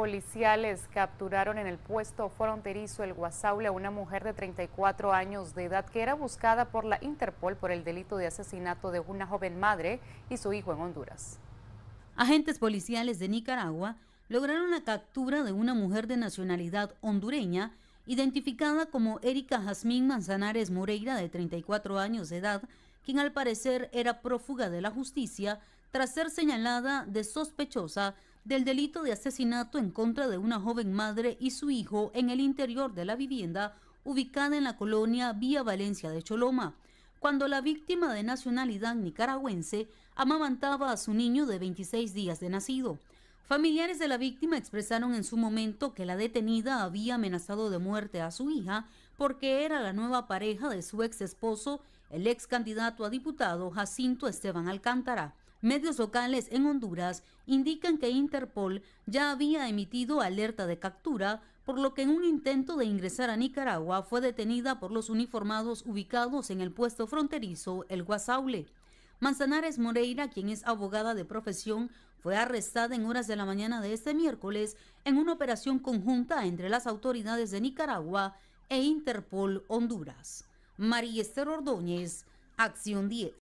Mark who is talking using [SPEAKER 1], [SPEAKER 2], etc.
[SPEAKER 1] policiales capturaron en el puesto fronterizo El Guasaule a una mujer de 34 años de edad que era buscada por la Interpol por el delito de asesinato de una joven madre y su hijo en Honduras.
[SPEAKER 2] Agentes policiales de Nicaragua lograron la captura de una mujer de nacionalidad hondureña identificada como Erika Jazmín Manzanares Moreira de 34 años de edad, quien al parecer era prófuga de la justicia tras ser señalada de sospechosa del delito de asesinato en contra de una joven madre y su hijo en el interior de la vivienda ubicada en la colonia Vía Valencia de Choloma, cuando la víctima de nacionalidad nicaragüense amamantaba a su niño de 26 días de nacido. Familiares de la víctima expresaron en su momento que la detenida había amenazado de muerte a su hija porque era la nueva pareja de su ex esposo, el ex candidato a diputado Jacinto Esteban Alcántara. Medios locales en Honduras indican que Interpol ya había emitido alerta de captura, por lo que en un intento de ingresar a Nicaragua fue detenida por los uniformados ubicados en el puesto fronterizo El Guasaule. Manzanares Moreira, quien es abogada de profesión, fue arrestada en horas de la mañana de este miércoles en una operación conjunta entre las autoridades de Nicaragua e Interpol Honduras. María Esther Ordóñez, Acción 10.